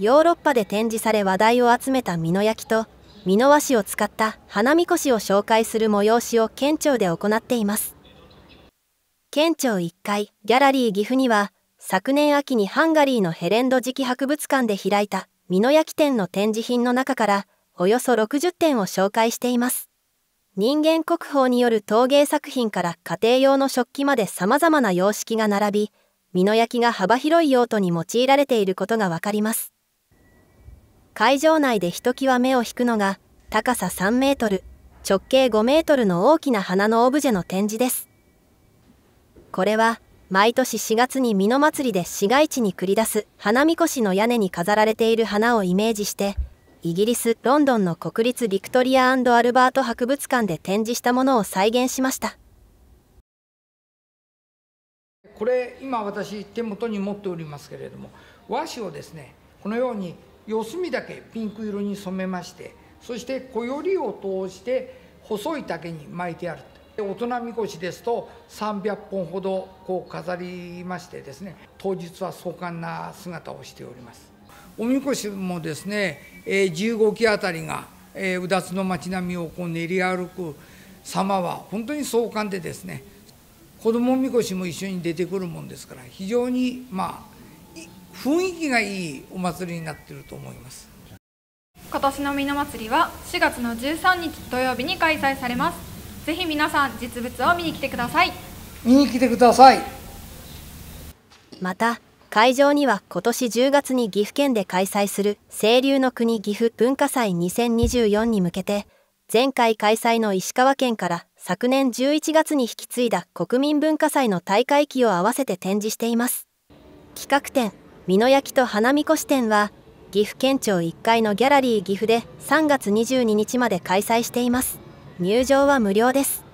ヨーロッパで展示され話題を集めた美濃焼と美濃和紙を使った花みこしを紹介する催しを県庁で行っています県庁1階ギャラリー岐阜には昨年秋にハンガリーのヘレンド磁気博物館で開いた美濃焼店の展示品の中からおよそ60点を紹介しています人間国宝による陶芸作品から家庭用の食器まで様々な様式が並び美濃焼が幅広い用途に用いられていることがわかります会場内でひときわ目を引くのが高さ3メートル直径5メートルの大きな花のオブジェの展示ですこれは毎年4月に美濃祭りで市街地に繰り出す花みこしの屋根に飾られている花をイメージしてイギリス・ロンドンの国立ビクトリアアルバート博物館で展示したものを再現しましたこれ今私手元に持っておりますけれども和紙をですねこのように四隅だけピンク色に染めましてそしてこよりを通して細い竹に巻いてある大人みこしですと300本ほどこう飾りましてですね当日は壮観な姿をしておりますおみこしもですね15基あたりがうだつの町並みをこう練り歩く様は本当に壮観でですね子どもみこしも一緒に出てくるもんですから非常にまあ雰囲気がいいお祭りになってると思います今年の美濃祭りは4月の13日土曜日に開催されますぜひ皆さん実物を見に来てください見に来てくださいまた会場には今年10月に岐阜県で開催する清流の国岐阜文化祭2024に向けて前回開催の石川県から昨年11月に引き継いだ国民文化祭の大会旗を合わせて展示しています企画展美濃焼と花見越店は岐阜県庁1階のギャラリー岐阜で3月22日まで開催しています入場は無料です